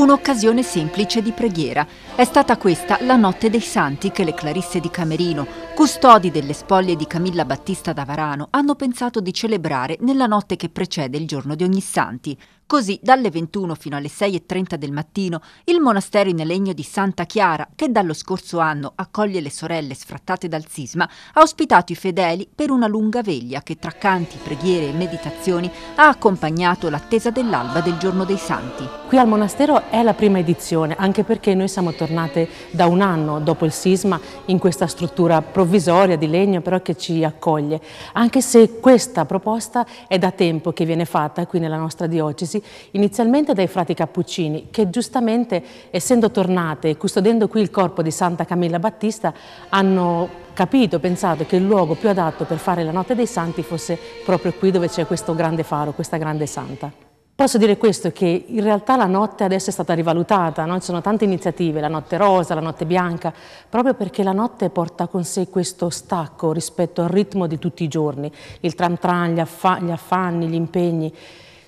Un'occasione semplice di preghiera. È stata questa la notte dei santi che le Clarisse di Camerino, custodi delle spoglie di Camilla Battista da Varano, hanno pensato di celebrare nella notte che precede il giorno di ogni santi, Così dalle 21 fino alle 6.30 del mattino il monastero in legno di Santa Chiara, che dallo scorso anno accoglie le sorelle sfrattate dal sisma, ha ospitato i fedeli per una lunga veglia che tra canti, preghiere e meditazioni ha accompagnato l'attesa dell'alba del giorno dei santi. Qui al monastero è la prima edizione, anche perché noi siamo tornate da un anno dopo il sisma in questa struttura provvisoria di legno però che ci accoglie, anche se questa proposta è da tempo che viene fatta qui nella nostra diocesi inizialmente dai frati cappuccini, che giustamente, essendo tornate e custodendo qui il corpo di Santa Camilla Battista, hanno capito, pensato che il luogo più adatto per fare la notte dei santi fosse proprio qui dove c'è questo grande faro, questa grande santa. Posso dire questo, che in realtà la notte adesso è stata rivalutata, no? ci sono tante iniziative, la notte rosa, la notte bianca, proprio perché la notte porta con sé questo stacco rispetto al ritmo di tutti i giorni, il tram tram, gli, affa gli affanni, gli impegni.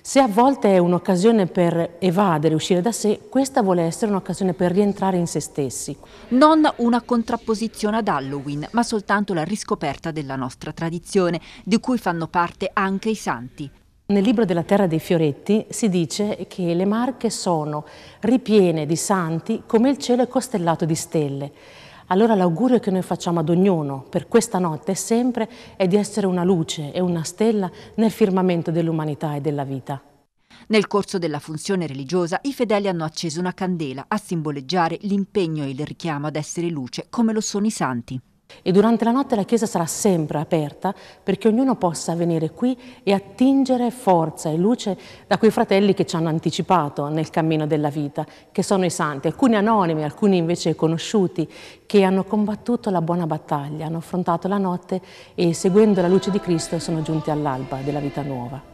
Se a volte è un'occasione per evadere, uscire da sé, questa vuole essere un'occasione per rientrare in se stessi. Non una contrapposizione ad Halloween, ma soltanto la riscoperta della nostra tradizione, di cui fanno parte anche i santi. Nel libro della Terra dei Fioretti si dice che le Marche sono ripiene di santi come il cielo è costellato di stelle. Allora l'augurio che noi facciamo ad ognuno per questa notte e sempre è di essere una luce e una stella nel firmamento dell'umanità e della vita. Nel corso della funzione religiosa i fedeli hanno acceso una candela a simboleggiare l'impegno e il richiamo ad essere luce come lo sono i santi. E durante la notte la Chiesa sarà sempre aperta perché ognuno possa venire qui e attingere forza e luce da quei fratelli che ci hanno anticipato nel cammino della vita, che sono i santi, alcuni anonimi, alcuni invece conosciuti, che hanno combattuto la buona battaglia, hanno affrontato la notte e seguendo la luce di Cristo sono giunti all'alba della vita nuova.